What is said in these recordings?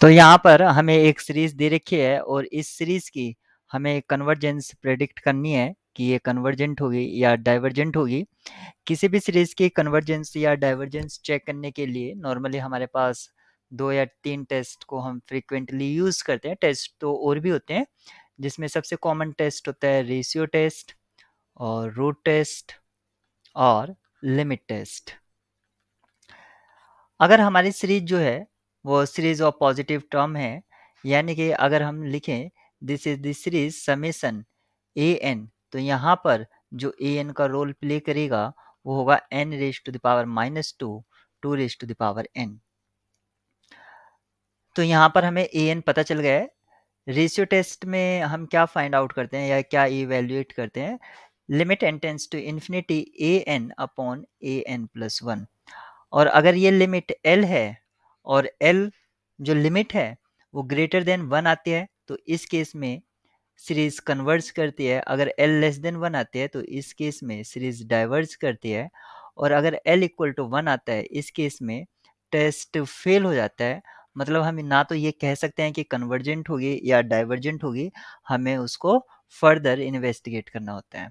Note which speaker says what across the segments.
Speaker 1: तो यहाँ पर हमें एक सीरीज दे रखी है और इस सीरीज की हमें कन्वर्जेंस प्रेडिक्ट करनी है कि ये कन्वर्जेंट होगी या डाइवर्जेंट होगी किसी भी सीरीज की कन्वर्जेंस या डाइवर्जेंस चेक करने के लिए नॉर्मली हमारे पास दो या तीन टेस्ट को हम फ्रिक्वेंटली यूज करते हैं टेस्ट तो और भी होते हैं जिसमें सबसे कॉमन टेस्ट होता है रेशियो टेस्ट और रूट टेस्ट और लिमिट टेस्ट अगर हमारी सीरीज जो है वो सीरीज ऑफ पॉजिटिव टर्म है यानी कि अगर हम लिखें this is this series summation a n तो यहाँ पर जो ए एन का रोल प्ले करेगा वो होगा n raise to the power minus two two raise to the power n तो यहाँ पर हमें ए एन पता चल गया है रेशियो टेस्ट में हम क्या फाइंड आउट करते हैं या क्या इवेल्यूएट करते हैं limit n tends to infinity a n upon a n plus one और अगर ये लिमिट एल है और एल जो लिमिट है वो ग्रेटर देन वन आती है तो इस केस में सीरीज कन्वर्ज करती है अगर एल लेस देन वन आती है तो इस केस में सीरीज डाइवर्ज करती है और अगर एल इक्वल टू वन आता है इस केस में टेस्ट फेल हो जाता है मतलब हम ना तो ये कह सकते हैं कि कन्वर्जेंट होगी या डाइवर्जेंट होगी हमें उसको फर्दर इन्वेस्टिगेट करना होता है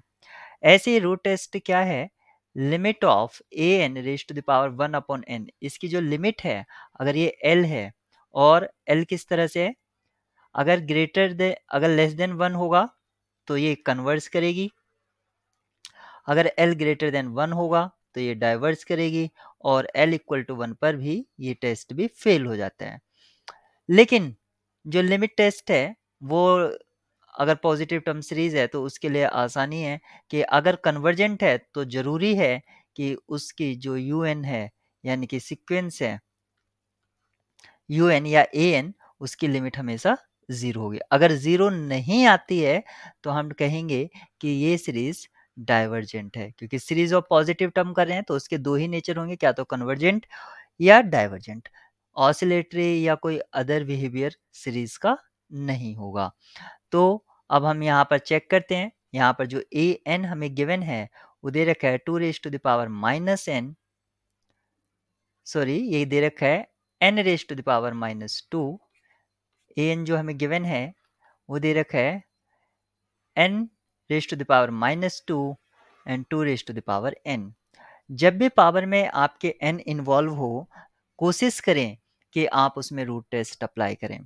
Speaker 1: ऐसे रूट टेस्ट क्या है limit of a n raise to the power one upon n इसकी जो लिमिट है अगर ये एल है और एल किस तरह से है अगर ग्रेटर दे अगर लेस देन वन होगा तो ये कन्वर्स करेगी अगर एल ग्रेटर देन वन होगा तो ये डाइवर्स करेगी और एल इक्वल टू वन पर भी ये टेस्ट भी फेल हो जाता है लेकिन जो लिमिट टेस्ट है वो अगर पॉजिटिव टर्म सीरीज है तो उसके लिए आसानी है कि अगर कन्वर्जेंट है तो ज़रूरी है कि उसकी जो यू है यानी कि सिक्वेंस है यू या ए उसकी लिमिट हमेशा ज़ीरो होगी अगर ज़ीरो नहीं आती है तो हम कहेंगे कि ये सीरीज़ डाइवर्जेंट है क्योंकि सीरीज ऑफ पॉजिटिव टर्म कर रहे हैं तो उसके दो ही नेचर होंगे क्या तो कन्वर्जेंट या डाइवर्जेंट ऑसिलेटरी या कोई अदर बिहेवियर सीरीज का नहीं होगा तो अब हम यहाँ पर चेक करते हैं यहाँ पर जो ए एन हमें गिवन है वो दे रखा है two raise to the power minus n sorry ये दे रखा है n raise to the power minus two a n जो हमें गिवन है वो दे रखा है n raise to the power minus two and two raise to the power n जब भी पावर में आपके एन इन्वॉल्व हो कोशिश करें कि आप उसमें रूट टेस्ट अप्लाई करें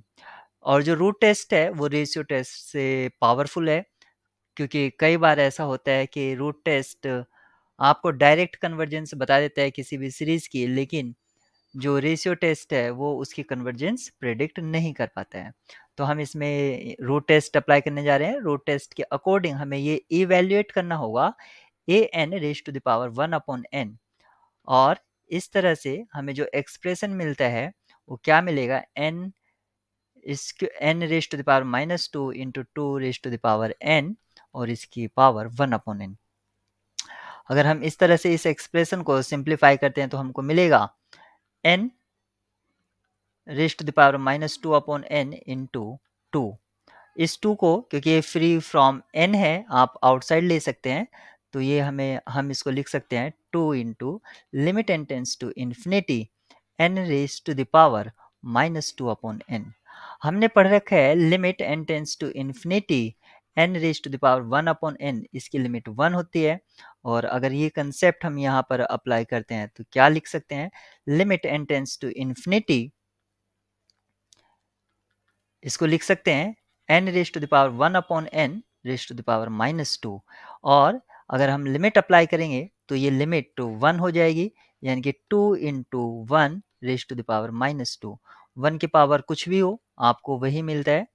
Speaker 1: और जो रूट टेस्ट है वो रेशियो टेस्ट से पावरफुल है क्योंकि कई बार ऐसा होता है कि रूट टेस्ट आपको डायरेक्ट कन्वर्जेंस बता देता है किसी भी सीरीज की लेकिन जो रेशियो टेस्ट है वो उसकी कन्वर्जेंस प्रेडिक्ट नहीं कर पाता है तो हम इसमें रूट टेस्ट अप्लाई करने जा रहे हैं रूट टेस्ट के अकॉर्डिंग हमें ये इवेल्युएट करना होगा a n raise to the power one upon n और इस तरह से हमें जो एक्सप्रेशन मिलता है वो क्या मिलेगा एन इसके n raise to the power minus two into two raise to the power n और इसकी पावर वन अपॉन एन अगर हम इस तरह से इस एक्सप्रेशन को सिंप्लीफाई करते हैं तो हमको मिलेगा n raise to the power power minus two upon n in two two इस टू को क्योंकि ये फ्री फ्रॉम एन है आप आउटसाइड ले सकते हैं तो ये हमें हम इसको लिख सकते हैं two into limit n tends to infinity n raise to the power minus two upon n हमने पढ़ रखा है limit n tends to infinity n raise to the power one upon n इसकी लिमिट वन होती है और अगर ये कंसेप्ट हम यहाँ पर अप्लाई करते हैं तो क्या लिख सकते हैं limit n tends to infinity इसको लिख सकते हैं n raise to the power one upon n raise to the power minus two और अगर हम लिमिट अप्लाई करेंगे तो ये लिमिट टू वन हो जाएगी यानी कि two into one raise to the power minus two one की पावर कुछ भी हो आपको वही मिलता है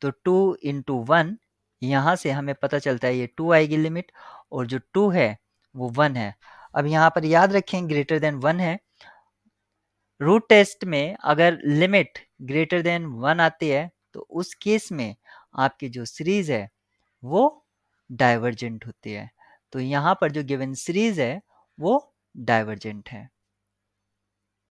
Speaker 1: तो टू इंटू वन यहाँ से हमें पता चलता है ये टू आएगी लिमिट और जो टू है वो वन है अब यहाँ पर याद रखें ग्रेटर देन वन है रूट टेस्ट में अगर लिमिट ग्रेटर देन वन आती है तो उस केस में आपकी जो सीरीज है वो डाइवर्जेंट होती है तो यहाँ पर जो गिवन सीरीज है वो डाइवर्जेंट है